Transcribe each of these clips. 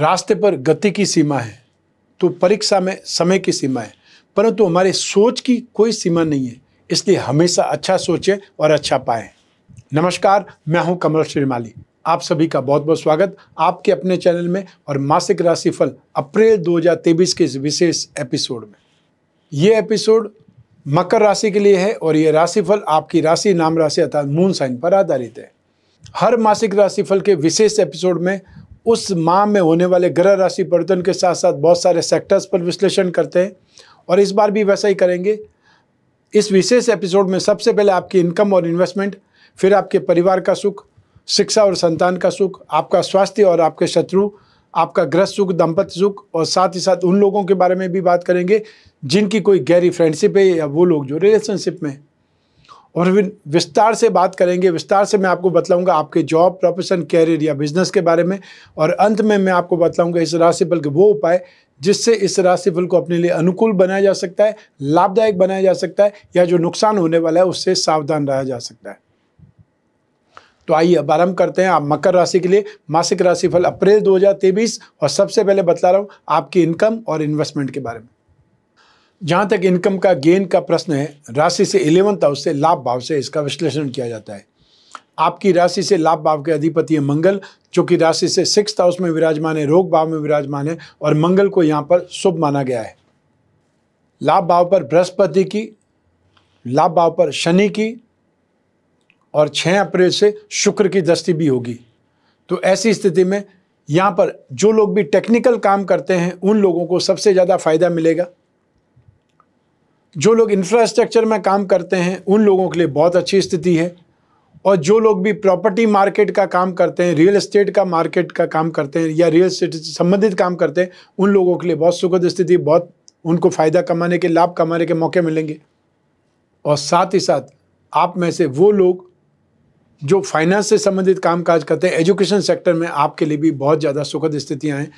रास्ते पर गति की सीमा है तो परीक्षा में समय की सीमा है परंतु हमारे सोच की कोई सीमा नहीं है इसलिए हमेशा अच्छा सोचें और अच्छा पाएं नमस्कार मैं हूं कमल श्रीमाली आप सभी का बहुत बहुत स्वागत आपके अपने चैनल में और मासिक राशिफल अप्रैल 2023 के इस विशेष एपिसोड में ये एपिसोड मकर राशि के लिए है और ये राशिफल आपकी राशि नाम राशि अर्थात मून साइन पर आधारित है हर मासिक राशिफल के विशेष एपिसोड में उस माह में होने वाले ग्रह राशि परिवर्तन के साथ साथ बहुत सारे सेक्टर्स पर विश्लेषण करते हैं और इस बार भी वैसा ही करेंगे इस विशेष एपिसोड में सबसे पहले आपकी इनकम और इन्वेस्टमेंट फिर आपके परिवार का सुख शिक्षा और संतान का सुख आपका स्वास्थ्य और आपके शत्रु आपका ग्रह सुख दंपत्य सुख और साथ ही साथ उन लोगों के बारे में भी बात करेंगे जिनकी कोई गहरी फ्रेंडशिप है या वो लोग जो रिलेशनशिप में और फिर विस्तार से बात करेंगे विस्तार से मैं आपको बताऊंगा आपके जॉब प्रोफेशन कैरियर या बिजनेस के बारे में और अंत में मैं आपको बताऊंगा इस राशिफल के वो उपाय जिससे इस राशिफल को अपने लिए अनुकूल बनाया जा सकता है लाभदायक बनाया जा सकता है या जो नुकसान होने वाला है उससे सावधान रहा जा सकता है तो आइए अब आरम्भ करते हैं आप मकर राशि के लिए मासिक राशिफल अप्रैल दो और सबसे पहले बतला रहा हूँ आपकी इनकम और इन्वेस्टमेंट के बारे में जहाँ तक इनकम का गेन का प्रश्न है राशि से इलेवंथ हाउस से लाभ भाव से इसका विश्लेषण किया जाता है आपकी राशि से लाभ भाव के अधिपति है मंगल जो कि राशि से सिक्स हाउस में विराजमान है रोग भाव में विराजमान है और मंगल को यहाँ पर शुभ माना गया है लाभ भाव पर बृहस्पति की लाभ भाव पर शनि की और 6 अप्रैल से शुक्र की दृष्टि भी होगी तो ऐसी स्थिति में यहाँ पर जो लोग भी टेक्निकल काम करते हैं उन लोगों को सबसे ज़्यादा फायदा मिलेगा जो लोग इंफ्रास्ट्रक्चर में काम करते हैं उन लोगों के लिए बहुत अच्छी स्थिति है और जो लोग भी प्रॉपर्टी मार्केट का काम करते हैं रियल एस्टेट का मार्केट का काम करते हैं या रियल एस्टेट से संबंधित काम करते हैं उन लोगों के लिए बहुत सुखद स्थिति बहुत उनको फ़ायदा कमाने के लाभ कमाने के मौके मिलेंगे और साथ ही साथ आप में से वो लोग जो फाइनेंस से संबंधित काम काज करते हैं एजुकेशन सेक्टर में आपके लिए भी बहुत ज़्यादा सुखद स्थितियाँ हैं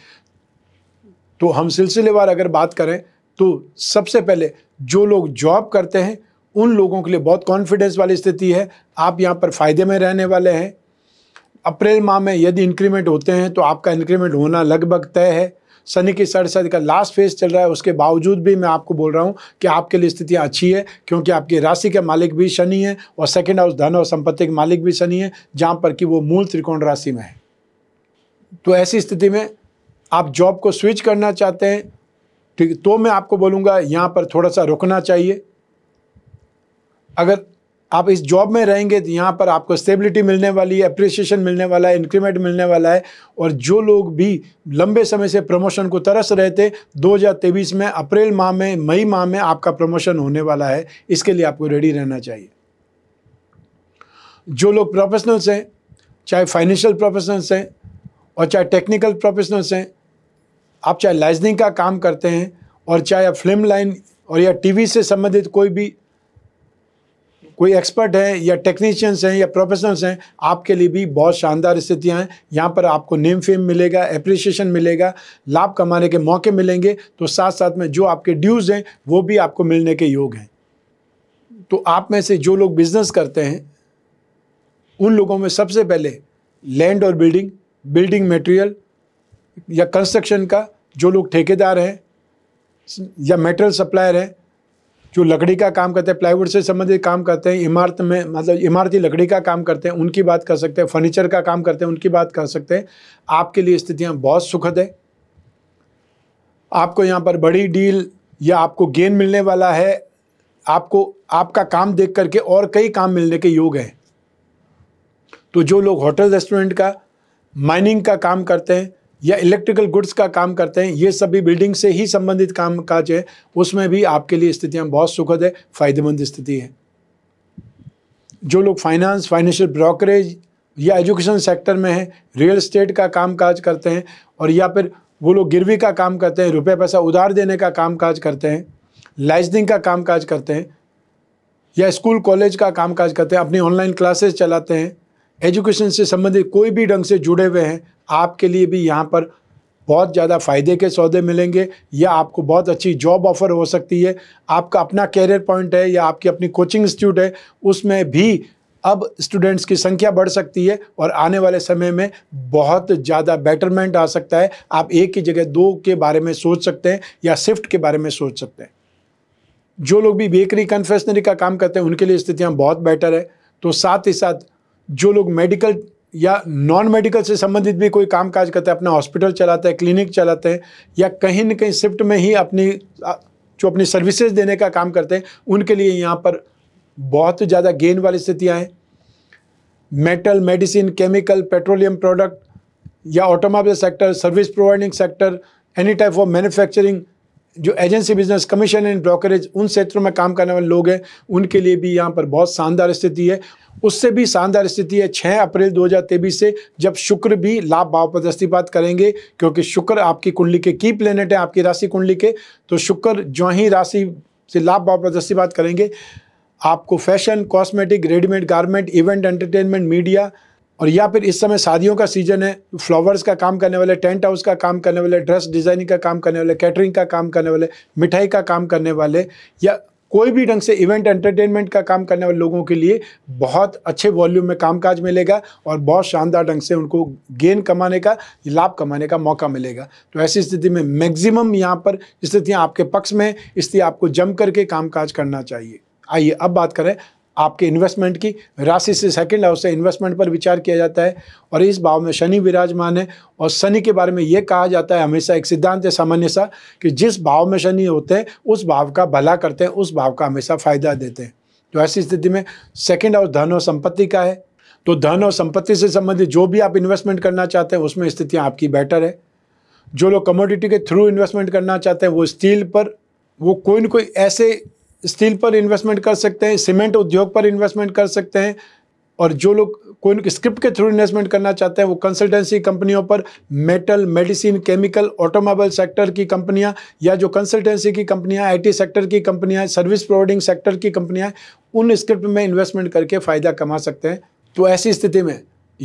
तो हम सिलसिलेवार अगर बात करें तो सबसे पहले जो लोग जॉब करते हैं उन लोगों के लिए बहुत कॉन्फिडेंस वाली स्थिति है आप यहाँ पर फ़ायदे में रहने वाले हैं अप्रैल माह में यदि इंक्रीमेंट होते हैं तो आपका इंक्रीमेंट होना लगभग तय है शनि की सड़सठ का लास्ट फेज चल रहा है उसके बावजूद भी मैं आपको बोल रहा हूँ कि आपके लिए स्थितियाँ अच्छी है क्योंकि आपकी राशि के मालिक भी शनि है और सेकेंड हाउस धन और संपत्ति के मालिक भी शनि है जहाँ पर कि वो मूल त्रिकोण राशि में है तो ऐसी स्थिति में आप जॉब को स्विच करना चाहते हैं ठीक तो मैं आपको बोलूँगा यहाँ पर थोड़ा सा रुकना चाहिए अगर आप इस जॉब में रहेंगे तो यहाँ पर आपको स्टेबिलिटी मिलने वाली है अप्रिसिएशन मिलने वाला है इंक्रीमेंट मिलने वाला है और जो लोग भी लंबे समय से प्रमोशन को तरस रहे थे दो में अप्रैल माह में मई माह में आपका प्रमोशन होने वाला है इसके लिए आपको रेडी रहना चाहिए जो लोग प्रोफेशनल्स हैं चाहे फाइनेंशियल प्रोफेशनल्स हैं और चाहे टेक्निकल प्रोफेशनल्स हैं आप चाहे लाइजनिंग का काम करते हैं और चाहे आप फिल्म लाइन और या टीवी से संबंधित कोई भी कोई एक्सपर्ट है या टेक्नीशियंस हैं या प्रोफेशनल्स हैं आपके लिए भी बहुत शानदार स्थितियां हैं यहाँ पर आपको नेम फेम मिलेगा अप्रिसिएशन मिलेगा लाभ कमाने के मौके मिलेंगे तो साथ साथ में जो आपके ड्यूज़ हैं वो भी आपको मिलने के योग हैं तो आप में से जो लोग बिजनेस करते हैं उन लोगों में सबसे पहले लैंड और बिल्डिंग बिल्डिंग मटेरियल या कंस्ट्रक्शन का जो लोग ठेकेदार हैं या मेटेरियल सप्लायर हैं जो लकड़ी का काम करते हैं प्लाईवुड से संबंधित काम करते हैं इमारत में मतलब इमारती लकड़ी का काम करते हैं उनकी बात कर सकते हैं फर्नीचर का काम करते हैं उनकी बात कर सकते हैं आपके लिए स्थितियाँ बहुत सुखद है आपको यहाँ पर बड़ी डील या आपको गेन मिलने वाला है आपको आपका काम देख करके और कई काम मिलने के योग हैं तो जो लोग होटल रेस्टोरेंट का माइनिंग का काम करते हैं या इलेक्ट्रिकल गुड्स का काम करते हैं ये सभी बिल्डिंग से ही संबंधित काम काज है उसमें भी आपके लिए स्थितियाँ बहुत सुखद है फ़ायदेमंद स्थिति है जो लोग फाइनेंस फाइनेंशियल ब्रोकरेज या एजुकेशन सेक्टर में है रियल स्टेट का काम काज करते हैं और या फिर वो लोग गिरवी का काम करते हैं रुपये पैसा उधार देने का काम काज करते हैं लाइजनिंग का काम काज करते हैं या स्कूल कॉलेज का काम काज करते हैं अपनी ऑनलाइन क्लासेस चलाते हैं एजुकेशन से संबंधित कोई भी ढंग से जुड़े हुए हैं आपके लिए भी यहाँ पर बहुत ज़्यादा फ़ायदे के सौदे मिलेंगे या आपको बहुत अच्छी जॉब ऑफ़र हो सकती है आपका अपना कैरियर पॉइंट है या आपकी अपनी कोचिंग इंस्टीट्यूट है उसमें भी अब स्टूडेंट्स की संख्या बढ़ सकती है और आने वाले समय में बहुत ज़्यादा बेटरमेंट आ सकता है आप एक ही जगह दो के बारे में सोच सकते हैं या शिफ्ट के बारे में सोच सकते हैं जो लोग भी बेकरी कन्फेशनरी का काम करते हैं उनके लिए स्थितियाँ बहुत बेटर है तो साथ ही साथ जो लोग मेडिकल या नॉन मेडिकल से संबंधित भी कोई काम काज करते हैं अपना हॉस्पिटल चलाते हैं क्लिनिक चलाते हैं या कहीं न कहीं शिफ्ट में ही अपनी जो अपनी सर्विसेज देने का काम करते हैं उनके लिए यहाँ पर बहुत ज़्यादा गेन वाली स्थितियाँ हैं metal medicine chemical petroleum product या automobile sector service providing sector any type of manufacturing जो agency business commission and brokerage उन क्षेत्रों में काम करने वाले लोग हैं उनके लिए भी यहाँ पर बहुत शानदार स्थिति है उससे भी शानदार स्थिति है 6 अप्रैल 2023 से जब शुक्र भी लाभ भाव पर दृष्टिपात करेंगे क्योंकि शुक्र आपकी कुंडली के की प्लेनेट है आपकी राशि कुंडली के तो शुक्र जो ही राशि से लाभ भाव पर दृष्टिपात करेंगे आपको fashion cosmetic readymade garment event entertainment media और या फिर इस समय शादियों का सीजन है फ्लावर्स का काम करने वाले टेंट हाउस का काम करने वाले ड्रेस डिजाइनिंग का काम करने वाले कैटरिंग का काम करने वाले मिठाई का काम करने वाले या कोई भी ढंग से इवेंट एंटरटेनमेंट का काम करने वाले लोगों के लिए बहुत अच्छे वॉल्यूम में कामकाज मिलेगा और बहुत शानदार ढंग से उनको गेन कमाने का लाभ कमाने का मौका मिलेगा तो ऐसी स्थिति में मैक्सिमम यहाँ पर स्थितियाँ आपके पक्ष में इसलिए आपको जम करके कामकाज करना चाहिए आइए अब बात करें आपके इन्वेस्टमेंट की राशि से सेकंड हाउस से इन्वेस्टमेंट पर विचार किया जाता है और इस भाव में शनि विराजमान है और शनि के बारे में ये कहा जाता है हमेशा एक सिद्धांत है सामान्य सा कि जिस भाव में शनि होते हैं उस भाव का भला करते हैं उस भाव का हमेशा फ़ायदा देते हैं तो ऐसी स्थिति में सेकेंड हाउस धन और संपत्ति का है तो धन और संपत्ति से संबंधित जो भी आप इन्वेस्टमेंट करना चाहते हैं उसमें स्थितियाँ आपकी बेटर है जो लोग कमोडिटी के थ्रू इन्वेस्टमेंट करना चाहते हैं वो स्टील पर वो कोई ना कोई ऐसे स्टील पर इन्वेस्टमेंट कर सकते हैं सीमेंट उद्योग पर इन्वेस्टमेंट कर सकते हैं और जो लोग कोई स्क्रिप्ट के थ्रू इन्वेस्टमेंट करना चाहते हैं वो कंसल्टेंसी कंपनियों पर metal medicine chemical automobile sector की कंपनियां या जो कंसल्टेंसी की कंपनियां आईटी सेक्टर की कंपनियां सर्विस प्रोवाइडिंग सेक्टर की कंपनियां उन स्क्रिप्ट में इन्वेस्टमेंट करके फ़ायदा कमा सकते हैं तो ऐसी स्थिति में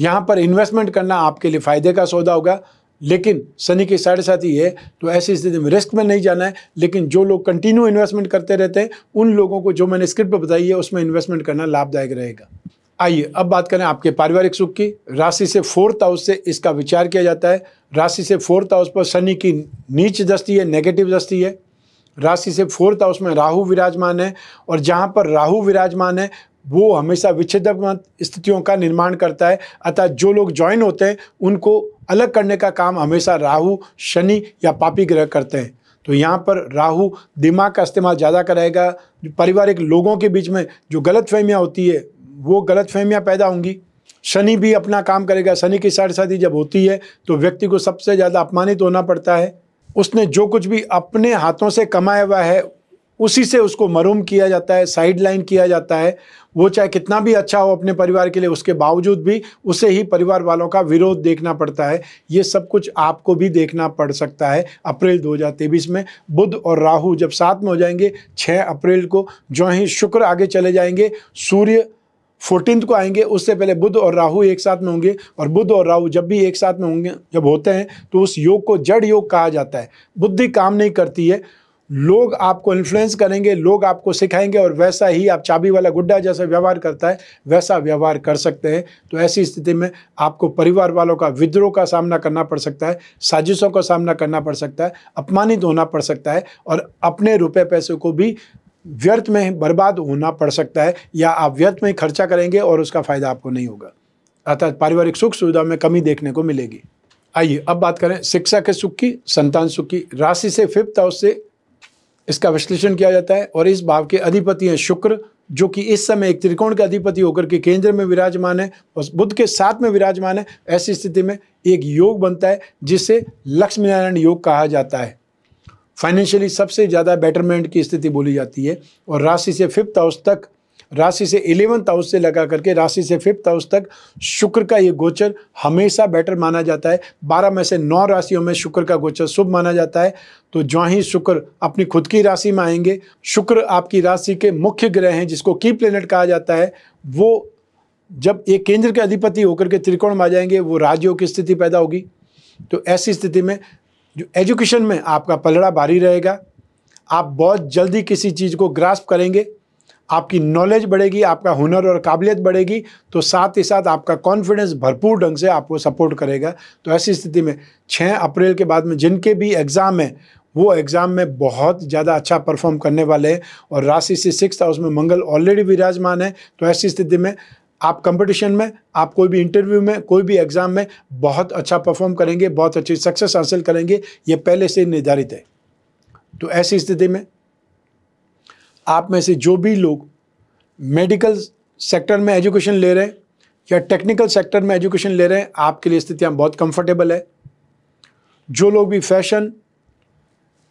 यहाँ पर इन्वेस्टमेंट करना आपके लिए फ़ायदे का सौदा होगा लेकिन सनी के साढ़े साथ ही है तो ऐसी स्थिति में रिस्क में नहीं जाना है लेकिन जो लोग कंटिन्यू इन्वेस्टमेंट करते रहते हैं उन लोगों को जो मैंने स्क्रिप्ट पर बताई है उसमें इन्वेस्टमेंट करना लाभदायक रहेगा आइए अब बात करें आपके पारिवारिक सुख की राशि से फोर्थ हाउस से इसका विचार किया जाता है राशि से फोर्थ हाउस पर शनि की नीच दस्ती है नेगेटिव दस्ती है राशि से फोर्थ हाउस में राहु विराजमान है और जहाँ पर राहु विराजमान है वो हमेशा विच्छेदक स्थितियों का निर्माण करता है अतः जो लोग ज्वाइन होते हैं उनको अलग करने का काम हमेशा राहु शनि या पापी ग्रह करते हैं तो यहाँ पर राहु दिमाग का इस्तेमाल ज़्यादा कराएगा पारिवारिक लोगों के बीच में जो गलत फहमियाँ होती है वो गलत फहमियाँ पैदा होंगी शनि भी अपना काम करेगा शनि की साढ़ेसाथी जब होती है तो व्यक्ति को सबसे ज़्यादा अपमानित होना पड़ता है उसने जो कुछ भी अपने हाथों से कमाया हुआ है उसी से उसको मरूम किया जाता है साइड लाइन किया जाता है वो चाहे कितना भी अच्छा हो अपने परिवार के लिए उसके बावजूद भी उसे ही परिवार वालों का विरोध देखना पड़ता है ये सब कुछ आपको भी देखना पड़ सकता है अप्रैल 2023 में बुध और राहु जब साथ में हो जाएंगे 6 अप्रैल को जो ही शुक्र आगे चले जाएंगे सूर्य फोर्टीन को आएंगे उससे पहले बुध और राहु एक साथ में होंगे और बुध और राहु जब भी एक साथ में होंगे जब होते हैं तो उस योग को जड़ योग कहा जाता है बुद्धि काम नहीं करती है लोग आपको इन्फ्लुएंस करेंगे लोग आपको सिखाएंगे और वैसा ही आप चाबी वाला गुड्डा जैसा व्यवहार करता है वैसा व्यवहार कर सकते हैं तो ऐसी स्थिति में आपको परिवार वालों का विद्रोह का सामना करना पड़ सकता है साजिशों का सामना करना पड़ सकता है अपमानित होना पड़ सकता है और अपने रुपये पैसे को भी व्यर्थ में बर्बाद होना पड़ सकता है या आप व्यर्थ में खर्चा करेंगे और उसका फ़ायदा आपको नहीं होगा अर्थात पारिवारिक सुख सुविधा में कमी देखने को मिलेगी आइए अब बात करें शिक्षा के सुख की संतान सुख की राशि से फिफ्थ हाउस से इसका विश्लेषण किया जाता है और इस भाव के अधिपति हैं शुक्र जो कि इस समय एक त्रिकोण के अधिपति होकर के केंद्र में विराजमान है और बुद्ध के साथ में विराजमान है ऐसी स्थिति में एक योग बनता है जिसे लक्ष्मी नारायण योग कहा जाता है फाइनेंशियली सबसे ज़्यादा बेटरमेंट की स्थिति बोली जाती है और राशि से फिफ्थ हाउस तक राशि से इलेवंथ हाउस से लगा करके राशि से फिफ्थ हाउस तक शुक्र का ये गोचर हमेशा बेटर माना जाता है बारह में से नौ राशियों में शुक्र का गोचर शुभ माना जाता है तो जहाँ ही शुक्र अपनी खुद की राशि में आएंगे शुक्र आपकी राशि के मुख्य ग्रह हैं जिसको की प्लेनेट कहा जाता है वो जब एक केंद्र के अधिपति होकर के त्रिकोण में आ जाएंगे वो राजयोग की स्थिति पैदा होगी तो ऐसी स्थिति में जो एजुकेशन में आपका पलड़ा भारी रहेगा आप बहुत जल्दी किसी चीज़ को ग्रास्प करेंगे आपकी नॉलेज बढ़ेगी आपका हुनर और काबिलियत बढ़ेगी तो साथ ही साथ आपका कॉन्फिडेंस भरपूर ढंग से आपको सपोर्ट करेगा तो ऐसी स्थिति में छः अप्रैल के बाद में जिनके भी एग्ज़ाम हैं वो एग्ज़ाम में बहुत ज़्यादा अच्छा परफॉर्म करने वाले हैं और राशि से सिक्स हाउस में मंगल ऑलरेडी विराजमान है तो ऐसी स्थिति में आप कंपटीशन में आप कोई भी इंटरव्यू में कोई भी एग्ज़ाम में बहुत अच्छा परफॉर्म करेंगे बहुत अच्छी सक्सेस हासिल करेंगे ये पहले से निर्धारित है तो ऐसी स्थिति में आप में से जो भी लोग मेडिकल सेक्टर में एजुकेशन ले रहे हैं या टेक्निकल सेक्टर में एजुकेशन ले रहे हैं आपके लिए स्थितियाँ बहुत कंफर्टेबल है जो लोग भी फैशन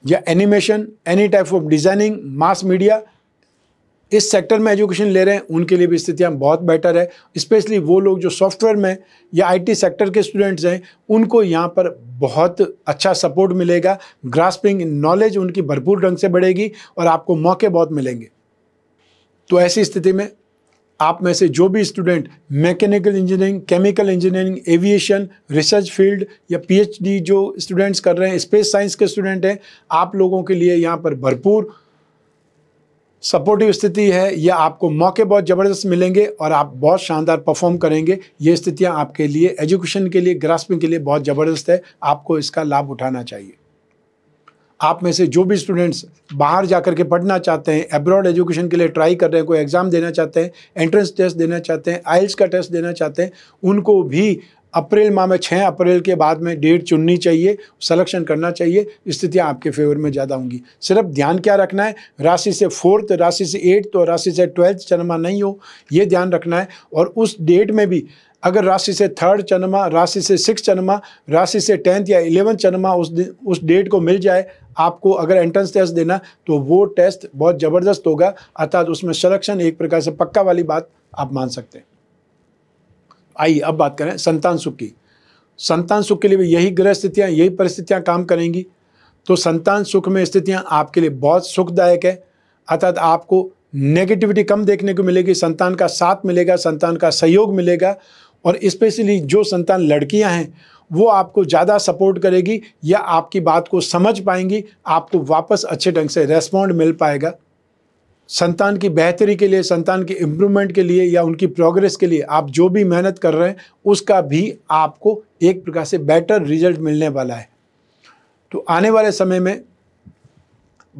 या animation any type of designing mass media इस सेक्टर में एजुकेशन ले रहे हैं उनके लिए भी स्थितियाँ बहुत बेटर है स्पेशली वो लोग जो सॉफ्टवेयर में या आईटी सेक्टर के स्टूडेंट्स हैं उनको यहाँ पर बहुत अच्छा सपोर्ट मिलेगा ग्रास्पिंग नॉलेज उनकी भरपूर ढंग से बढ़ेगी और आपको मौके बहुत मिलेंगे तो ऐसी स्थिति में आप में से जो भी student mechanical engineering chemical engineering aviation research field या पीएचडी जो स्टूडेंट्स कर रहे हैं स्पेस साइंस के स्टूडेंट हैं आप लोगों के लिए यहाँ पर भरपूर सपोर्टिव स्थिति है या आपको मौके बहुत ज़बरदस्त मिलेंगे और आप बहुत शानदार परफॉर्म करेंगे ये स्थितियाँ आपके लिए एजुकेशन के लिए ग्रास्पिंग के लिए बहुत ज़बरदस्त है आपको इसका लाभ उठाना चाहिए आप में से जो भी स्टूडेंट्स बाहर जा कर के पढ़ना चाहते हैं एब्रॉड एजुकेशन के लिए ट्राई कर रहे हैं कोई एग्ज़ाम देना चाहते हैं एंट्रेंस टेस्ट देना चाहते हैं आइल्स का टेस्ट देना चाहते हैं उनको भी अप्रैल माह में छः अप्रैल के बाद में डेट चुननी चाहिए सलेक्शन करना चाहिए स्थितियाँ आपके फेवर में ज़्यादा होंगी सिर्फ ध्यान क्या रखना है राशि से फोर्थ राशि से एट्थ और राशि से ट्वेल्थ चंद्रमा नहीं हो ये ध्यान रखना है और उस डेट में भी अगर राशि से थर्ड चन्मा राशि से सिक्स चन्मा राशि से टेंथ या इलेवंथ चन्मा उस उस डेट को मिल जाए आपको अगर एंट्रेंस टेस्ट देना तो वो टेस्ट बहुत ज़बरदस्त होगा अर्थात उसमें सलेक्शन एक प्रकार से पक्का वाली बात आप मान सकते हैं आइए अब बात करें संतान सुख की संतान सुख के लिए भी यही ग्रह स्थितियाँ यही परिस्थितियाँ काम करेंगी तो संतान सुख में स्थितियाँ आपके लिए बहुत सुखदायक है अर्थात आपको नेगेटिविटी कम देखने को मिलेगी संतान का साथ मिलेगा संतान का सहयोग मिलेगा और स्पेशली जो संतान लड़कियाँ हैं वो आपको ज़्यादा सपोर्ट करेगी या आपकी बात को समझ पाएंगी आपको वापस अच्छे ढंग से रेस्पॉन्ड मिल पाएगा संतान की बेहतरी के लिए संतान के इम्प्रूवमेंट के लिए या उनकी प्रोग्रेस के लिए आप जो भी मेहनत कर रहे हैं उसका भी आपको एक प्रकार से बेटर रिजल्ट मिलने वाला है तो आने वाले समय में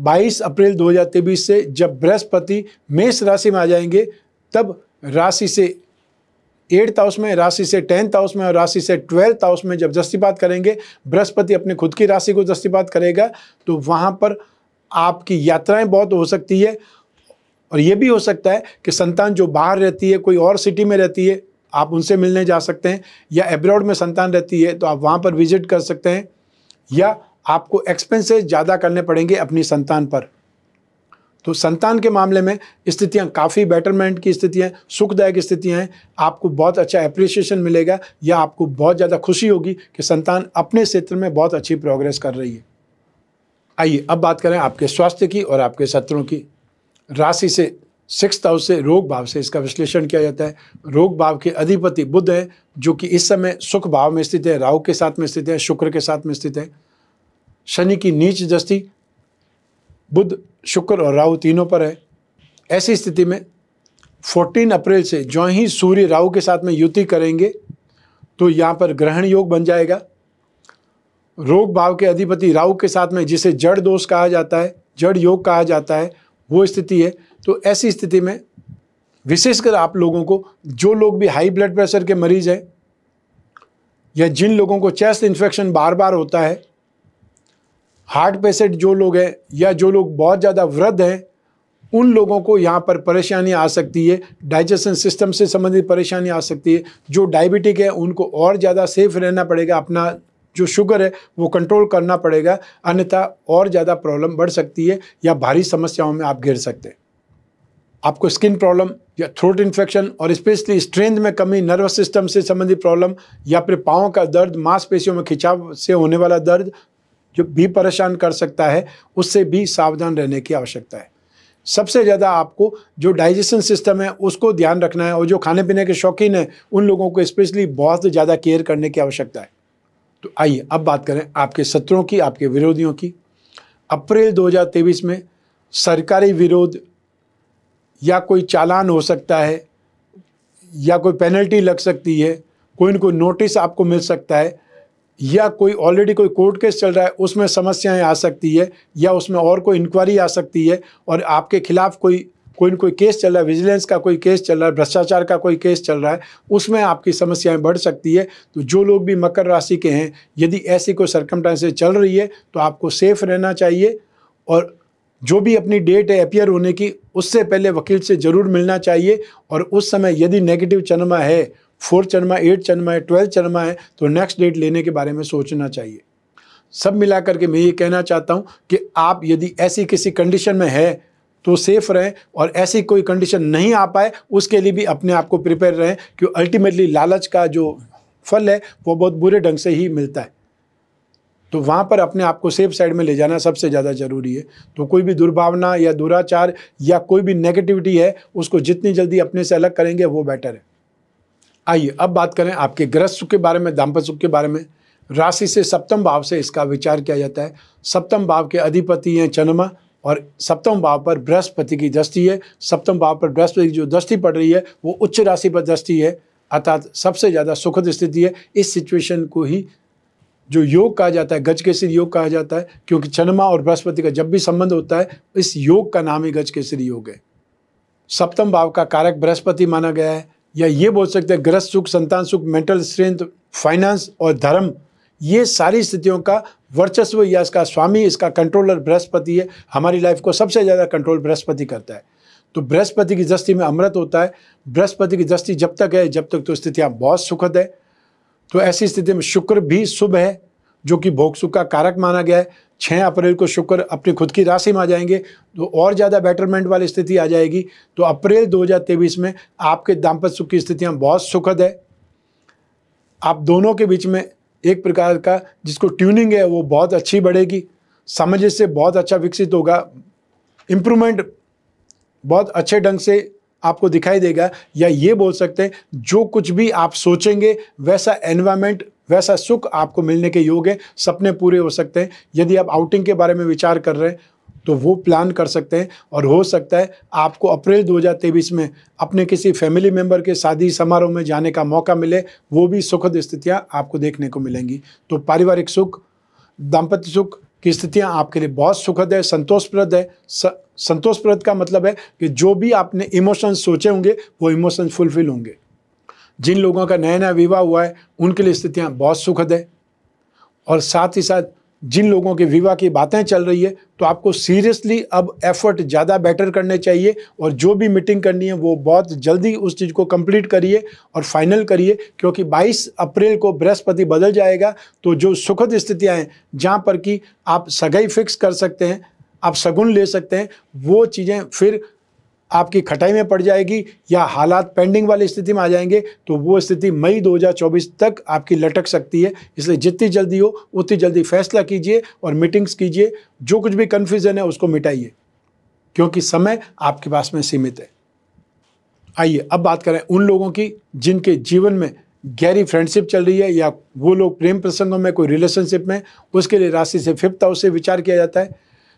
22 अप्रैल 2023 से जब बृहस्पति मेष राशि में आ जाएंगे तब राशि से एट्थ हाउस में राशि से टेंथ हाउस में और राशि से ट्वेल्थ हाउस में जब दस्तीपात करेंगे बृहस्पति अपने खुद की राशि को दस्तीपात करेगा तो वहाँ पर आपकी यात्राएं बहुत हो सकती है और ये भी हो सकता है कि संतान जो बाहर रहती है कोई और सिटी में रहती है आप उनसे मिलने जा सकते हैं या एब्रॉड में संतान रहती है तो आप वहाँ पर विजिट कर सकते हैं या आपको एक्सपेंसेस ज़्यादा करने पड़ेंगे अपनी संतान पर तो संतान के मामले में स्थितियाँ काफ़ी बेटरमेंट की स्थितियाँ सुखदायक स्थितियाँ हैं आपको बहुत अच्छा अप्रिसिएशन मिलेगा या आपको बहुत ज़्यादा खुशी होगी कि संतान अपने क्षेत्र में बहुत अच्छी प्रोग्रेस कर रही है आइए अब बात करें आपके स्वास्थ्य की और आपके शत्रुओं की राशि से सिक्स हाउस से रोग भाव से इसका विश्लेषण किया जाता है रोग भाव के अधिपति बुद्ध है जो कि इस समय सुख भाव में स्थित है राहु के साथ में स्थित है शुक्र के साथ में स्थित है शनि की नीच दृष्टि बुद्ध शुक्र और राहु तीनों पर है ऐसी स्थिति में 14 अप्रैल से जो ही सूर्य राहु के साथ में युति करेंगे तो यहाँ पर ग्रहण योग बन जाएगा रोग भाव के अधिपति राहु के साथ में जिसे जड़ दोष कहा जाता है जड़ योग कहा जाता है वो स्थिति है तो ऐसी स्थिति में विशेषकर आप लोगों को जो लोग भी हाई ब्लड प्रेशर के मरीज हैं या जिन लोगों को चेस्ट इन्फेक्शन बार बार होता है हार्ट पेशेंट जो लोग हैं या जो लोग बहुत ज़्यादा वृद्ध हैं उन लोगों को यहाँ पर परेशानी आ सकती है डाइजेशन सिस्टम से संबंधित परेशानी आ सकती है जो डायबिटिक है उनको और ज़्यादा सेफ रहना पड़ेगा अपना जो शुगर है वो कंट्रोल करना पड़ेगा अन्यथा और ज़्यादा प्रॉब्लम बढ़ सकती है या भारी समस्याओं में आप घिर सकते हैं आपको स्किन प्रॉब्लम या थ्रोट इन्फेक्शन और स्पेशली स्ट्रेंथ में कमी नर्वस सिस्टम से संबंधित प्रॉब्लम या फिर पाँव का दर्द मांसपेशियों में खिंचाव से होने वाला दर्द जो भी परेशान कर सकता है उससे भी सावधान रहने की आवश्यकता है सबसे ज़्यादा आपको जो डाइजेशन सिस्टम है उसको ध्यान रखना है और जो खाने पीने के शौकीन हैं उन लोगों को स्पेशली बहुत ज़्यादा केयर करने की आवश्यकता है तो आइए अब बात करें आपके शत्रुओं की आपके विरोधियों की अप्रैल 2023 में सरकारी विरोध या कोई चालान हो सकता है या कोई पेनल्टी लग सकती है कोई न कोई नोटिस आपको मिल सकता है या कोई ऑलरेडी कोई कोर्ट केस चल रहा है उसमें समस्याएं आ सकती है या उसमें और कोई इंक्वायरी आ सकती है और आपके खिलाफ कोई कोई ना कोई केस चल रहा है विजिलेंस का कोई केस चल रहा है भ्रष्टाचार का कोई केस चल रहा है उसमें आपकी समस्याएं बढ़ सकती है तो जो लोग भी मकर राशि के हैं यदि ऐसी कोई सरकमटांसें चल रही है तो आपको सेफ रहना चाहिए और जो भी अपनी डेट है अपियर होने की उससे पहले वकील से ज़रूर मिलना चाहिए और उस समय यदि नेगेटिव चन्मा है फोर्थ चन्मा एट चन्मा है ट्वेल्थ चन्मा है तो नेक्स्ट डेट लेने के बारे में सोचना चाहिए सब मिलाकर के मैं ये कहना चाहता हूँ कि आप यदि ऐसी किसी कंडीशन में है तो सेफ रहें और ऐसी कोई कंडीशन नहीं आ पाए उसके लिए भी अपने आप को प्रिपेयर रहें क्यों अल्टीमेटली लालच का जो फल है वो बहुत बुरे ढंग से ही मिलता है तो वहाँ पर अपने आप को सेफ साइड में ले जाना सबसे ज़्यादा ज़रूरी है तो कोई भी दुर्भावना या दुराचार या कोई भी नेगेटिविटी है उसको जितनी जल्दी अपने से अलग करेंगे वो बेटर है आइए अब बात करें आपके ग्रह सुख के बारे में दाम्पत्य सुख के बारे में राशि से सप्तम भाव से इसका विचार किया जाता है सप्तम भाव के अधिपति हैं चन्मा और सप्तम भाव पर बृहस्पति की दृष्टि है सप्तम भाव पर बृहस्पति की जो दृष्टि पड़ रही है वो उच्च राशि पर दृष्टि है अर्थात सबसे ज़्यादा सुखद स्थिति है इस सिचुएशन को ही जो योग कहा जाता है गज केसरी योग कहा जाता है क्योंकि चन्मा और बृहस्पति का जब भी संबंध होता है इस योग का नाम ही गज केसरी योग है सप्तम भाव का कारक बृहस्पति माना गया है या ये बोल सकते हैं ग्रस्त सुख संतान सुख मेंटल स्ट्रेंथ फाइनेंस और धर्म ये सारी स्थितियों का वर्चस्व या इसका स्वामी इसका कंट्रोलर बृहस्पति है हमारी लाइफ को सबसे ज़्यादा कंट्रोल बृहस्पति करता है तो बृहस्पति की दृष्टि में अमृत होता है बृहस्पति की दृष्टि जब तक है जब तक तो स्थितियाँ बहुत सुखद है तो ऐसी स्थिति में शुक्र भी शुभ है जो कि भोग सुख का कारक माना गया है छः अप्रैल को शुक्र अपनी खुद की राशि में आ जाएंगे तो और ज़्यादा बेटरमेंट वाली स्थिति आ जाएगी तो अप्रैल 2023 में आपके दाम्पत्य सुख की स्थितियाँ बहुत सुखद है आप दोनों के बीच में एक प्रकार का जिसको ट्यूनिंग है वो बहुत अच्छी बढ़ेगी समझ से बहुत अच्छा विकसित होगा इम्प्रूवमेंट बहुत अच्छे ढंग से आपको दिखाई देगा या ये बोल सकते हैं जो कुछ भी आप सोचेंगे वैसा एनवायरमेंट वैसा सुख आपको मिलने के योग है सपने पूरे हो सकते हैं यदि आप आउटिंग के बारे में विचार कर रहे हैं तो वो प्लान कर सकते हैं और हो सकता है आपको अप्रैल दो में अपने किसी फैमिली मेम्बर के शादी समारोह में जाने का मौका मिले वो भी सुखद स्थितियाँ आपको देखने को मिलेंगी तो पारिवारिक सुख दाम्पत्य सुख की स्थितियाँ आपके लिए बहुत सुखद है संतोषप्रद है स, संतोषप्रद का मतलब है कि जो भी आपने इमोशंस सोचे होंगे वो इमोशंस फुलफिल होंगे जिन लोगों का नया नया विवाह हुआ है उनके लिए स्थितियाँ बहुत सुखद है और साथ ही साथ जिन लोगों के विवाह की बातें चल रही है तो आपको सीरियसली अब एफर्ट ज़्यादा बेटर करने चाहिए और जो भी मीटिंग करनी है वो बहुत जल्दी उस चीज़ को कंप्लीट करिए और फाइनल करिए क्योंकि 22 अप्रैल को बृहस्पति बदल जाएगा तो जो सुखद स्थितियाँ हैं जहाँ पर कि आप सगाई फिक्स कर सकते हैं आप सगुन ले सकते हैं वो चीज़ें फिर आपकी खटाई में पड़ जाएगी या हालात पेंडिंग वाली स्थिति में आ जाएंगे तो वो स्थिति मई 2024 तक आपकी लटक सकती है इसलिए जितनी जल्दी हो उतनी जल्दी फैसला कीजिए और मीटिंग्स कीजिए जो कुछ भी कन्फ्यूज़न है उसको मिटाइए क्योंकि समय आपके पास में सीमित है आइए अब बात करें उन लोगों की जिनके जीवन में गहरी फ्रेंडशिप चल रही है या वो लोग प्रेम प्रसंगों में कोई रिलेशनशिप में उसके लिए राशि से फिफ्थ हाउस से विचार किया जाता है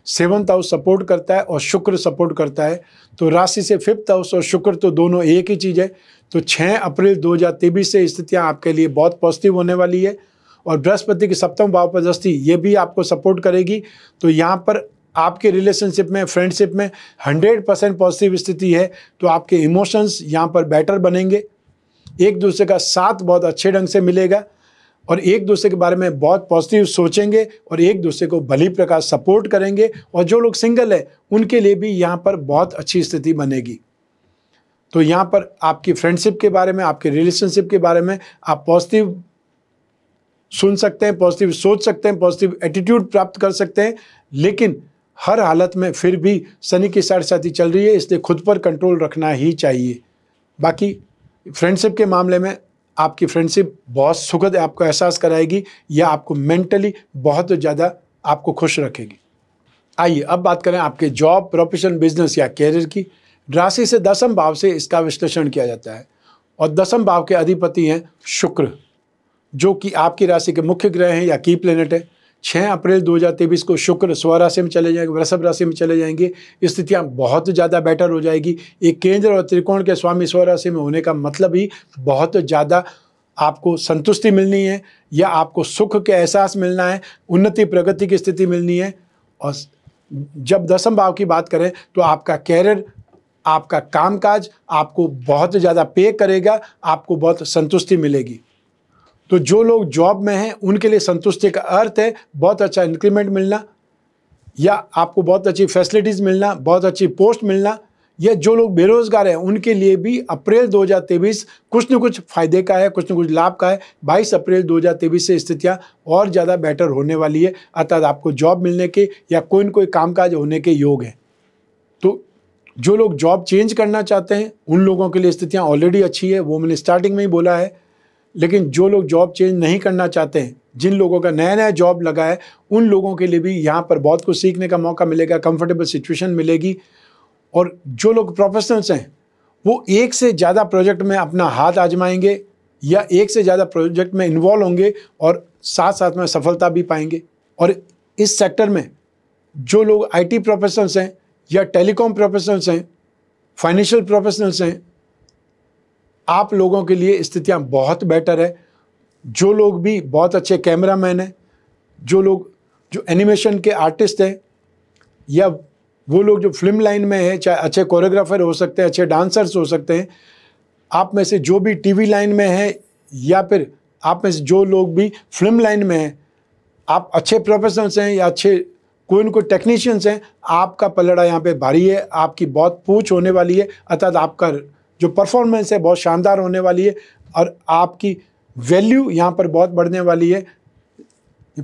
सेवन्थ हाउस सपोर्ट करता है और शुक्र सपोर्ट करता है तो राशि से फिफ्थ हाउस और शुक्र तो दोनों एक ही चीज़ है तो 6 अप्रैल 2023 से स्थितियाँ आपके लिए बहुत पॉजिटिव होने वाली है और बृहस्पति की सप्तम भाव पर ये भी आपको सपोर्ट करेगी तो यहाँ पर आपके रिलेशनशिप में फ्रेंडशिप में 100 परसेंट पॉजिटिव स्थिति है तो आपके इमोशंस यहाँ पर बेटर बनेंगे एक दूसरे का साथ बहुत अच्छे ढंग से मिलेगा और एक दूसरे के बारे में बहुत पॉजिटिव सोचेंगे और एक दूसरे को भली प्रकार सपोर्ट करेंगे और जो लोग सिंगल है उनके लिए भी यहाँ पर बहुत अच्छी स्थिति बनेगी तो यहाँ पर आपकी फ्रेंडशिप के बारे में आपके रिलेशनशिप के बारे में आप पॉजिटिव सुन सकते हैं पॉजिटिव सोच सकते हैं पॉजिटिव एटीट्यूड प्राप्त कर सकते हैं लेकिन हर हालत में फिर भी शनि की साथी चल रही है इसलिए खुद पर कंट्रोल रखना ही चाहिए बाकी फ्रेंडशिप के मामले में आपकी फ्रेंडशिप बहुत सुखद आपको एहसास कराएगी या आपको मेंटली बहुत ज़्यादा आपको खुश रखेगी आइए अब बात करें आपके जॉब प्रोफेशन बिजनेस या कैरियर की राशि से दसम भाव से इसका विश्लेषण किया जाता है और दसम भाव के अधिपति हैं शुक्र जो कि आपकी राशि के मुख्य ग्रह हैं या की प्लेनेट है छः अप्रैल दो हज़ार तेईस को शुक्र स्वराशि में चले जाएंगे वृषभ राशि में चले जाएंगे स्थितियाँ बहुत ज़्यादा बेटर हो जाएगी एक केंद्र और त्रिकोण के स्वामी स्वराशि में होने का मतलब ही बहुत ज़्यादा आपको संतुष्टि मिलनी है या आपको सुख के एहसास मिलना है उन्नति प्रगति की स्थिति मिलनी है और जब दसम भाव की बात करें तो आपका कैरियर आपका कामकाज आपको बहुत ज़्यादा पे करेगा आपको बहुत संतुष्टि मिलेगी तो जो लोग जॉब में हैं उनके लिए संतुष्टि का अर्थ है बहुत अच्छा इंक्रीमेंट मिलना या आपको बहुत अच्छी फैसिलिटीज़ मिलना बहुत अच्छी पोस्ट मिलना या जो लोग बेरोज़गार हैं उनके लिए भी अप्रैल 2023 कुछ न कुछ फ़ायदे का है कुछ न कुछ लाभ का है 22 अप्रैल 2023 से स्थितियाँ और ज़्यादा बेटर होने वाली है अर्थात आपको जॉब मिलने के या कोई न कोई काम होने के योग हैं तो जो लोग जॉब चेंज करना चाहते हैं उन लोगों के लिए स्थितियाँ ऑलरेडी अच्छी है वो मैंने स्टार्टिंग में ही बोला है लेकिन जो लोग जॉब चेंज नहीं करना चाहते हैं जिन लोगों का नया नया जॉब लगा है उन लोगों के लिए भी यहाँ पर बहुत कुछ सीखने का मौका मिलेगा कंफर्टेबल सिचुएशन मिलेगी और जो लोग प्रोफेशनल्स हैं वो एक से ज़्यादा प्रोजेक्ट में अपना हाथ आजमाएंगे या एक से ज़्यादा प्रोजेक्ट में इन्वॉल्व होंगे और साथ साथ में सफलता भी पाएंगे और इस सेक्टर में जो लोग आईटी प्रोफेशनल्स हैं या टेलीकॉम प्रोफेशनल्स हैं फाइनेंशियल प्रोफेशनल्स हैं आप लोगों के लिए स्थितियाँ बहुत बेटर है जो लोग भी बहुत अच्छे कैमरा मैन हैं जो लोग जो एनिमेशन के आर्टिस्ट हैं या वो लोग जो फिल्म लाइन में हैं चाहे अच्छे कोरियोग्राफर हो सकते हैं अच्छे डांसर्स हो सकते हैं आप में से जो भी टीवी लाइन में हैं या फिर आप में से जो लोग भी फिल्म लाइन में हैं आप अच्छे प्रोफेशनल्स हैं या अच्छे कोई न कोई टेक्नीशियंस हैं आपका पलड़ा यहाँ पे भारी है आपकी बहुत पूछ होने वाली है अर्थात आपका जो परफॉर्मेंस है बहुत शानदार होने वाली है और आपकी वैल्यू यहाँ पर बहुत बढ़ने वाली है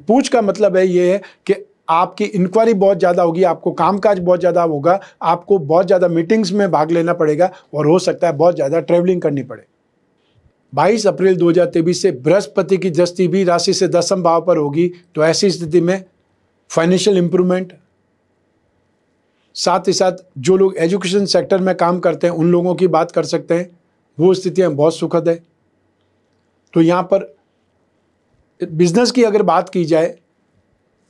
पूछ का मतलब है ये है कि आपकी इंक्वायरी बहुत ज़्यादा होगी आपको कामकाज बहुत ज़्यादा होगा आपको बहुत ज़्यादा मीटिंग्स में भाग लेना पड़ेगा और हो सकता है बहुत ज़्यादा ट्रैवलिंग करनी पड़े 22 अप्रैल 2023 से बृहस्पति की दृष्टि भी राशि से दसम भाव पर होगी तो ऐसी स्थिति में फाइनेंशियल इम्प्रूवमेंट साथ ही साथ जो लोग एजुकेशन सेक्टर में काम करते हैं उन लोगों की बात कर सकते हैं वो स्थितियाँ बहुत सुखद है तो यहाँ पर बिजनेस की अगर बात की जाए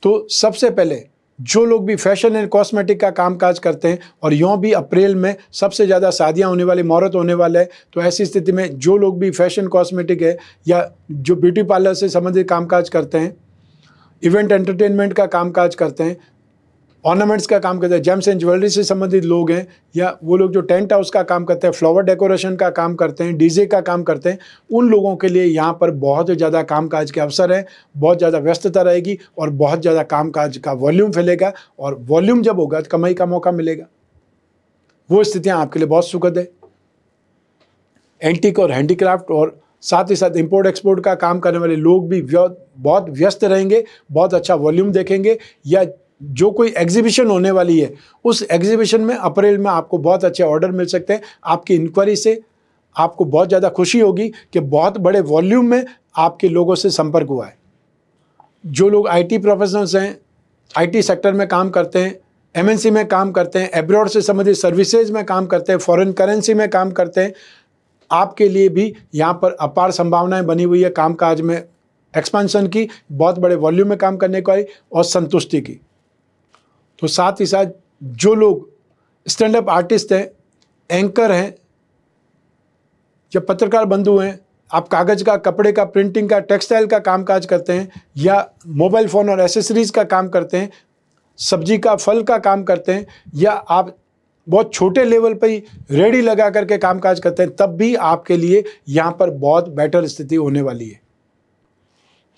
तो सबसे पहले जो लोग भी फैशन एंड कॉस्मेटिक का कामकाज करते हैं और यूँ भी अप्रैल में सबसे ज़्यादा शादियाँ होने वाली मोहरत होने वाला है तो ऐसी स्थिति में जो लोग भी फैशन कॉस्मेटिक है या जो ब्यूटी पार्लर से संबंधित कामकाज करते हैं इवेंट एंटरटेनमेंट का कामकाज करते हैं ऑर्नामेंट्स का काम करते हैं जेम्स एंड ज्वेलरी से संबंधित लोग हैं या वो लोग जो टेंट हाउस का काम करते हैं फ्लावर डेकोरेशन का काम करते हैं डीजे का काम करते हैं उन लोगों के लिए यहाँ पर बहुत ज़्यादा काम काज के अवसर हैं बहुत ज़्यादा व्यस्तता रहेगी और बहुत ज़्यादा काम काज का वॉल्यूम फैलेगा और वॉल्यूम जब होगा तो कमाई का मौका मिलेगा वो स्थितियाँ आपके लिए बहुत सुखद है एंटिक और हैंडीक्राफ्ट और साथ ही साथ इम्पोर्ट एक्सपोर्ट का काम करने वाले लोग भी बहुत व्यस्त रहेंगे बहुत अच्छा वॉल्यूम देखेंगे या जो कोई एग्जीबिशन होने वाली है उस एग्जीबिशन में अप्रैल में आपको बहुत अच्छे ऑर्डर मिल सकते हैं आपकी इंक्वायरी से आपको बहुत ज़्यादा खुशी होगी कि बहुत बड़े वॉल्यूम में आपके लोगों से संपर्क हुआ है जो लोग आईटी प्रोफेशनल्स हैं आईटी सेक्टर में काम करते हैं एमएनसी में काम करते हैं एब्रॉड से संबंधित सर्विसेज में काम करते हैं फॉरेन करेंसी में काम करते हैं आपके लिए भी यहाँ पर अपार संभावनाएं बनी हुई है कामकाज में एक्सपेंशन की बहुत बड़े वॉल्यूम में काम करने को आई और संतुष्टि की तो साथ ही साथ जो लोग स्टैंड अप आर्टिस्ट हैं एंकर हैं या पत्रकार बंधु हैं आप कागज़ का कपड़े का प्रिंटिंग का टेक्सटाइल का कामकाज करते हैं या मोबाइल फ़ोन और एसेसरीज़ का काम करते हैं सब्जी का फल का काम करते हैं या आप बहुत छोटे लेवल पर ही रेडी लगा करके कामकाज करते हैं तब भी आपके लिए यहाँ पर बहुत बेटर स्थिति होने वाली है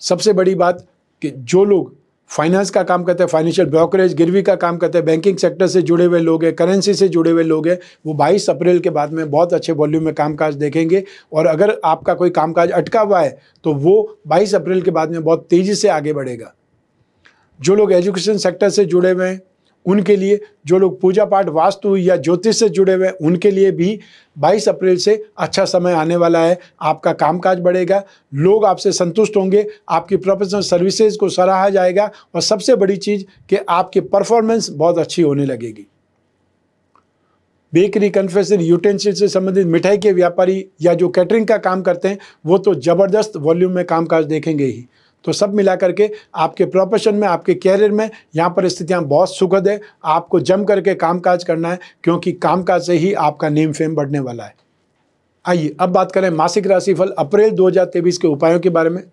सबसे बड़ी बात कि जो लोग फाइनेंस का काम करते हैं फाइनेंशियल ब्रोकरेज गिरवी का काम करते हैं बैंकिंग सेक्टर से जुड़े हुए लोग हैं करेंसी से जुड़े हुए लोग हैं वो 22 अप्रैल के बाद में बहुत अच्छे वॉल्यूम में कामकाज देखेंगे और अगर आपका कोई कामकाज अटका हुआ है तो वो 22 अप्रैल के बाद में बहुत तेज़ी से आगे बढ़ेगा जो लोग एजुकेशन सेक्टर से जुड़े हुए हैं उनके लिए जो लोग पूजा पाठ वास्तु या ज्योतिष से जुड़े हुए उनके लिए भी 22 अप्रैल से अच्छा समय आने वाला है आपका कामकाज बढ़ेगा लोग आपसे संतुष्ट होंगे आपकी प्रोफेशनल सर्विसेज को सराहा जाएगा और सबसे बड़ी चीज़ कि आपकी परफॉर्मेंस बहुत अच्छी होने लगेगी बेकरी कन्फेशन यूटेंसिल से संबंधित मिठाई के व्यापारी या जो कैटरिंग का काम करते हैं वो तो ज़बरदस्त वॉल्यूम में कामकाज देखेंगे ही तो सब मिला करके आपके प्रोफेशन में आपके कैरियर में यहाँ पर स्थितियाँ बहुत सुखद है आपको जम करके काम काज करना है क्योंकि काम काज से ही आपका नेम फेम बढ़ने वाला है आइए अब बात करें मासिक राशिफल अप्रैल दो के उपायों के बारे में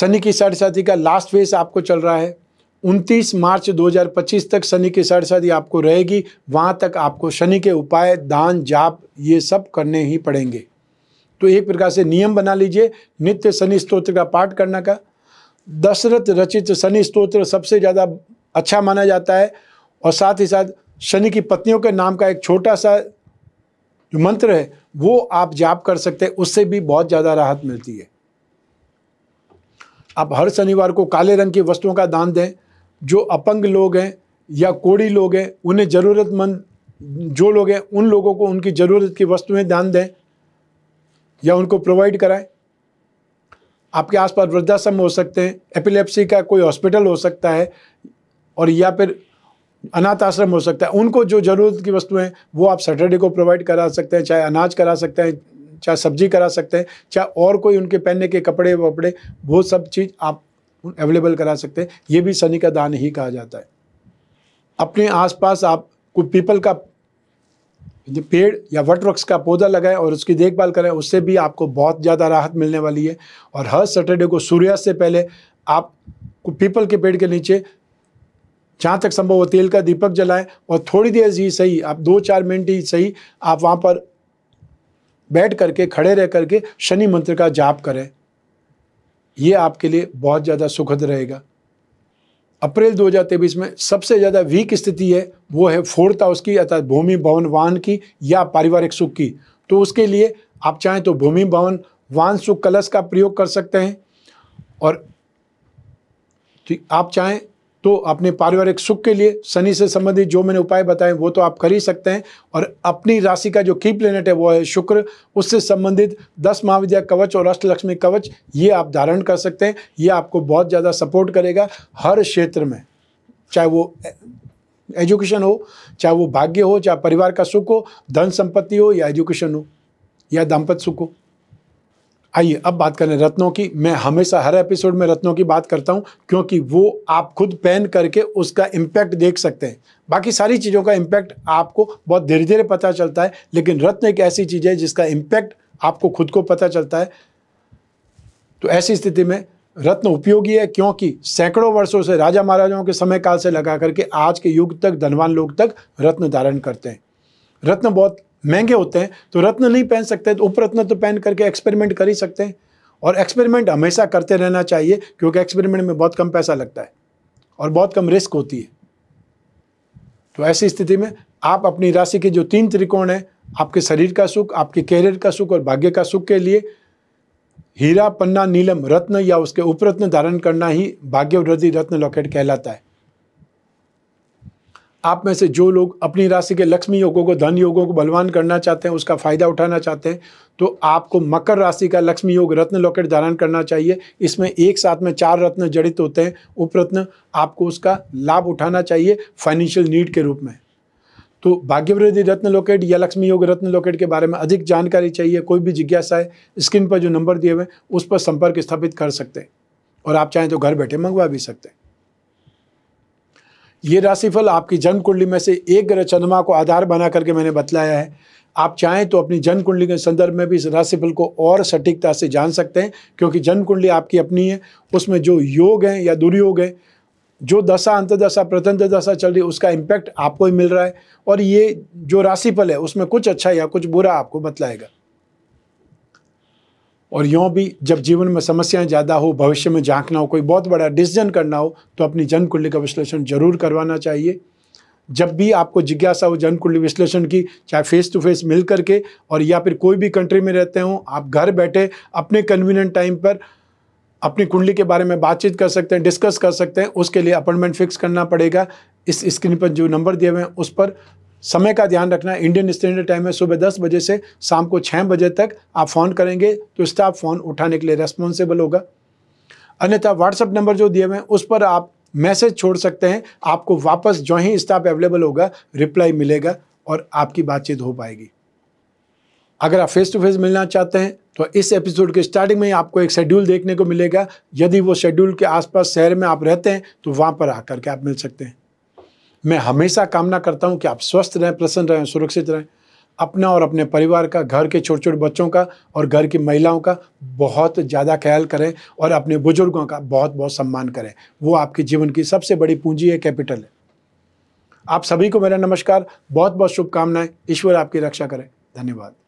शनि की साढ़ का लास्ट फेस आपको चल रहा है 29 मार्च 2025 तक शनि की साढ़ आपको रहेगी वहाँ तक आपको शनि के उपाय दान जाप ये सब करने ही पड़ेंगे तो एक प्रकार से नियम बना लीजिए नित्य शनि स्त्रोत्र का पाठ करना का दशरथ रचित शनि स्त्रोत्र सबसे ज़्यादा अच्छा माना जाता है और साथ ही साथ शनि की पत्नियों के नाम का एक छोटा सा जो मंत्र है वो आप जाप कर सकते हैं उससे भी बहुत ज़्यादा राहत मिलती है आप हर शनिवार को काले रंग की वस्तुओं का दान दें जो अपंग लोग हैं या कोड़ी लोग हैं उन्हें ज़रूरतमंद जो लोग हैं उन लोगों को उनकी ज़रूरत की वस्तुएं दान दें या उनको प्रोवाइड कराएं आपके आसपास वृद्धाश्रम हो सकते हैं एपिलेप्सी का कोई हॉस्पिटल हो सकता है और या फिर अनाथ आश्रम हो सकता है उनको जो ज़रूरत की वस्तुएं वो आप सैटरडे को प्रोवाइड करा सकते हैं चाहे अनाज करा सकते हैं चाहे सब्जी करा सकते हैं चाहे और कोई उनके पहनने के कपड़े वपड़े वो सब चीज़ आप अवेलेबल करा सकते हैं ये भी शनि का दान ही कहा जाता है अपने आसपास आप को पीपल का पेड़ या वट वृक्ष का पौधा लगाएं और उसकी देखभाल करें उससे भी आपको बहुत ज़्यादा राहत मिलने वाली है और हर सैटरडे को सूर्यास्त से पहले आप पीपल के पेड़ के नीचे जहाँ तक संभव हो तेल का दीपक जलाएं और थोड़ी देर ही सही आप दो चार मिनट ही सही आप वहाँ पर बैठ करके खड़े रह करके शनि मंत्र का जाप करें ये आपके लिए बहुत ज़्यादा सुखद रहेगा अप्रैल दो में सबसे ज़्यादा वीक स्थिति है वो है फोर्थ हाउस की अर्थात भूमि भवन वाहन की या पारिवारिक सुख की तो उसके लिए आप चाहें तो भूमि भवन वाहन सुख कलश का प्रयोग कर सकते हैं और आप चाहें तो अपने पारिवारिक सुख के लिए शनि से संबंधित जो मैंने उपाय बताए वो तो आप कर ही सकते हैं और अपनी राशि का जो की प्लेनेट है वो है शुक्र उससे संबंधित दस महाविद्या कवच और अष्टलक्ष्मी कवच ये आप धारण कर सकते हैं ये आपको बहुत ज़्यादा सपोर्ट करेगा हर क्षेत्र में चाहे वो एजुकेशन हो चाहे वो भाग्य हो चाहे परिवार का सुख हो धन संपत्ति हो या एजुकेशन हो या दाम्पत्य सुख हो आइए अब बात करें रत्नों की मैं हमेशा हर एपिसोड में रत्नों की बात करता हूँ क्योंकि वो आप खुद पहन करके उसका इम्पैक्ट देख सकते हैं बाकी सारी चीज़ों का इम्पैक्ट आपको बहुत धीरे धीरे पता चलता है लेकिन रत्न एक ऐसी चीज़ है जिसका इम्पैक्ट आपको खुद को पता चलता है तो ऐसी स्थिति में रत्न उपयोगी है क्योंकि सैकड़ों वर्षों से राजा महाराजाओं के समय काल से लगा करके आज के युग तक धनवान लोग तक रत्न धारण करते हैं रत्न बहुत महंगे होते हैं तो रत्न नहीं पहन सकते तो उपरत्न तो पहन करके एक्सपेरिमेंट कर ही सकते हैं और एक्सपेरिमेंट हमेशा करते रहना चाहिए क्योंकि एक्सपेरिमेंट में बहुत कम पैसा लगता है और बहुत कम रिस्क होती है तो ऐसी स्थिति में आप अपनी राशि के जो तीन त्रिकोण हैं आपके शरीर का सुख आपके कैरियर का सुख और भाग्य का सुख के लिए हीरा पन्ना नीलम रत्न या उसके उपरत्न धारण करना ही भाग्यवृद्धि रत्न लॉकेट कहलाता है आप में से जो लोग अपनी राशि के लक्ष्मी योगों को धन योगों को बलवान करना चाहते हैं उसका फ़ायदा उठाना चाहते हैं तो आपको मकर राशि का लक्ष्मी योग रत्न लॉकेट धारण करना चाहिए इसमें एक साथ में चार रत्न जड़ित होते हैं उपरत्न आपको उसका लाभ उठाना चाहिए फाइनेंशियल नीड के रूप में तो भाग्यवृद्धि रत्न लोकेट या लक्ष्मी योग रत्न लोकेट के बारे में अधिक जानकारी चाहिए कोई भी जिज्ञासा है स्क्रीन पर जो नंबर दिए हुए उस पर संपर्क स्थापित कर सकते हैं और आप चाहें तो घर बैठे मंगवा भी सकते हैं ये राशिफल आपकी जन्म कुंडली में से एक ग्रह चंद्रमा को आधार बना करके मैंने बतलाया है आप चाहें तो अपनी जन्म कुंडली के संदर्भ में भी इस राशिफल को और सटीकता से जान सकते हैं क्योंकि जन्म कुंडली आपकी अपनी है उसमें जो योग हैं या दुर्योग हैं जो दशा अंतदशा प्रतंत्र दशा चल रही है उसका इम्पैक्ट आपको ही मिल रहा है और ये जो राशिफल है उसमें कुछ अच्छा या कुछ बुरा आपको बतलाएगा और यों भी जब जीवन में समस्याएं ज़्यादा हो भविष्य में झांकना हो कोई बहुत बड़ा डिसीजन करना हो तो अपनी जन्म कुंडली का विश्लेषण जरूर करवाना चाहिए जब भी आपको जिज्ञासा हो जन्म कुंडली विश्लेषण की चाहे फेस टू फेस मिल करके और या फिर कोई भी कंट्री में रहते हो आप घर बैठे अपने कन्वीनियंट टाइम पर अपनी कुंडली के बारे में बातचीत कर सकते हैं डिस्कस कर सकते हैं उसके लिए अपॉइंटमेंट फिक्स करना पड़ेगा इस स्क्रीन पर जो नंबर दिए हुए हैं उस पर समय का ध्यान रखना इंडियन स्टैंडर्ड टाइम है सुबह दस बजे से शाम को छः बजे तक आप फ़ोन करेंगे तो स्टाफ फ़ोन उठाने के लिए रेस्पॉन्सिबल होगा अन्यथा व्हाट्सअप नंबर जो दिए हुए हैं उस पर आप मैसेज छोड़ सकते हैं आपको वापस जो ही स्टाफ अवेलेबल होगा रिप्लाई मिलेगा और आपकी बातचीत हो पाएगी अगर आप फेस टू फेस मिलना चाहते हैं तो इस एपिसोड के स्टार्टिंग में आपको एक शेड्यूल देखने को मिलेगा यदि वो शेड्यूल के आसपास शहर में आप रहते हैं तो वहाँ पर आकर के आप मिल सकते हैं मैं हमेशा कामना करता हूँ कि आप स्वस्थ रहें प्रसन्न रहें सुरक्षित रहें अपना और अपने परिवार का घर के छोटे छोटे बच्चों का और घर की महिलाओं का बहुत ज़्यादा ख्याल करें और अपने बुजुर्गों का बहुत बहुत सम्मान करें वो आपके जीवन की सबसे बड़ी पूंजी है कैपिटल है आप सभी को मेरा नमस्कार बहुत बहुत शुभकामनाएं ईश्वर आपकी रक्षा करें धन्यवाद